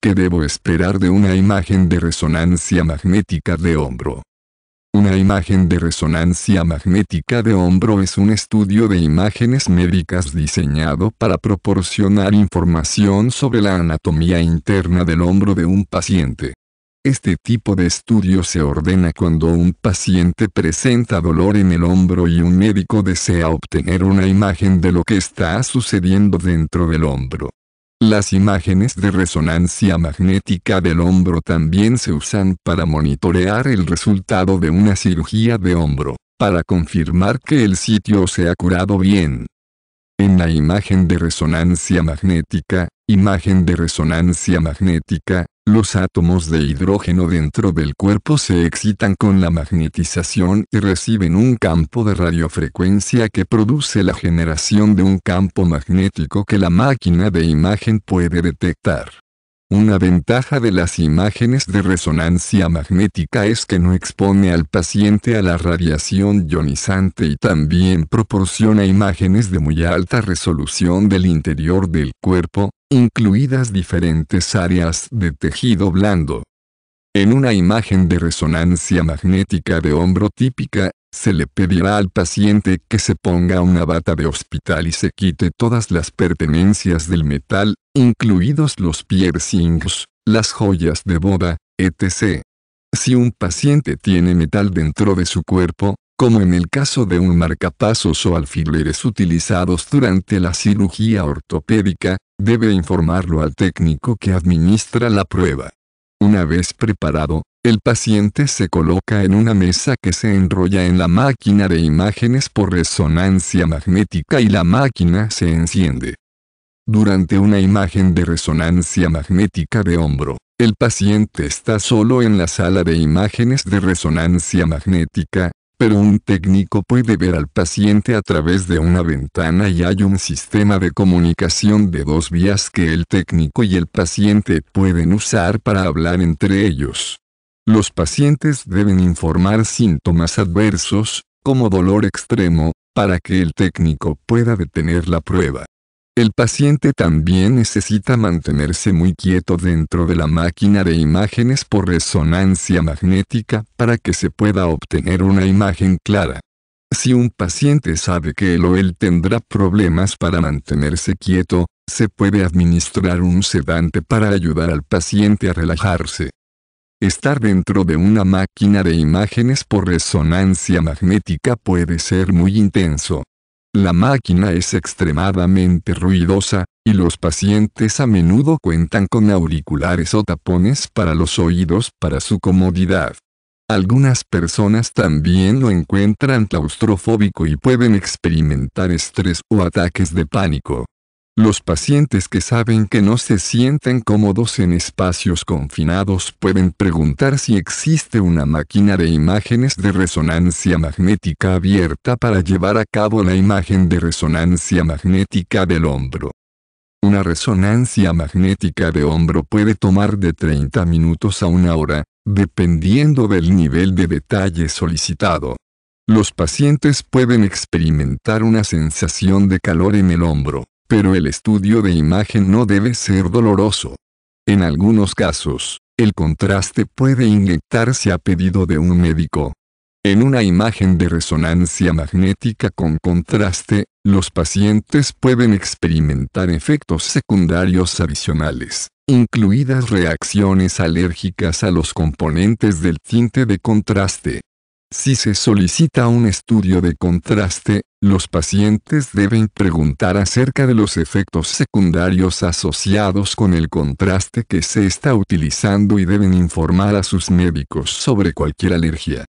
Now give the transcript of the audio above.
¿Qué debo esperar de una imagen de resonancia magnética de hombro? Una imagen de resonancia magnética de hombro es un estudio de imágenes médicas diseñado para proporcionar información sobre la anatomía interna del hombro de un paciente. Este tipo de estudio se ordena cuando un paciente presenta dolor en el hombro y un médico desea obtener una imagen de lo que está sucediendo dentro del hombro. Las imágenes de resonancia magnética del hombro también se usan para monitorear el resultado de una cirugía de hombro, para confirmar que el sitio se ha curado bien. En la imagen de resonancia magnética, Imagen de resonancia magnética, los átomos de hidrógeno dentro del cuerpo se excitan con la magnetización y reciben un campo de radiofrecuencia que produce la generación de un campo magnético que la máquina de imagen puede detectar. Una ventaja de las imágenes de resonancia magnética es que no expone al paciente a la radiación ionizante y también proporciona imágenes de muy alta resolución del interior del cuerpo, incluidas diferentes áreas de tejido blando. En una imagen de resonancia magnética de hombro típica, se le pedirá al paciente que se ponga una bata de hospital y se quite todas las pertenencias del metal, incluidos los piercings, las joyas de boda, etc. Si un paciente tiene metal dentro de su cuerpo, como en el caso de un marcapasos o alfileres utilizados durante la cirugía ortopédica, debe informarlo al técnico que administra la prueba. Una vez preparado, el paciente se coloca en una mesa que se enrolla en la máquina de imágenes por resonancia magnética y la máquina se enciende. Durante una imagen de resonancia magnética de hombro, el paciente está solo en la sala de imágenes de resonancia magnética, pero un técnico puede ver al paciente a través de una ventana y hay un sistema de comunicación de dos vías que el técnico y el paciente pueden usar para hablar entre ellos. Los pacientes deben informar síntomas adversos, como dolor extremo, para que el técnico pueda detener la prueba. El paciente también necesita mantenerse muy quieto dentro de la máquina de imágenes por resonancia magnética para que se pueda obtener una imagen clara. Si un paciente sabe que él o él tendrá problemas para mantenerse quieto, se puede administrar un sedante para ayudar al paciente a relajarse. Estar dentro de una máquina de imágenes por resonancia magnética puede ser muy intenso. La máquina es extremadamente ruidosa, y los pacientes a menudo cuentan con auriculares o tapones para los oídos para su comodidad. Algunas personas también lo encuentran claustrofóbico y pueden experimentar estrés o ataques de pánico. Los pacientes que saben que no se sienten cómodos en espacios confinados pueden preguntar si existe una máquina de imágenes de resonancia magnética abierta para llevar a cabo la imagen de resonancia magnética del hombro. Una resonancia magnética de hombro puede tomar de 30 minutos a una hora, dependiendo del nivel de detalle solicitado. Los pacientes pueden experimentar una sensación de calor en el hombro. Pero el estudio de imagen no debe ser doloroso. En algunos casos, el contraste puede inyectarse a pedido de un médico. En una imagen de resonancia magnética con contraste, los pacientes pueden experimentar efectos secundarios adicionales, incluidas reacciones alérgicas a los componentes del tinte de contraste. Si se solicita un estudio de contraste, los pacientes deben preguntar acerca de los efectos secundarios asociados con el contraste que se está utilizando y deben informar a sus médicos sobre cualquier alergia.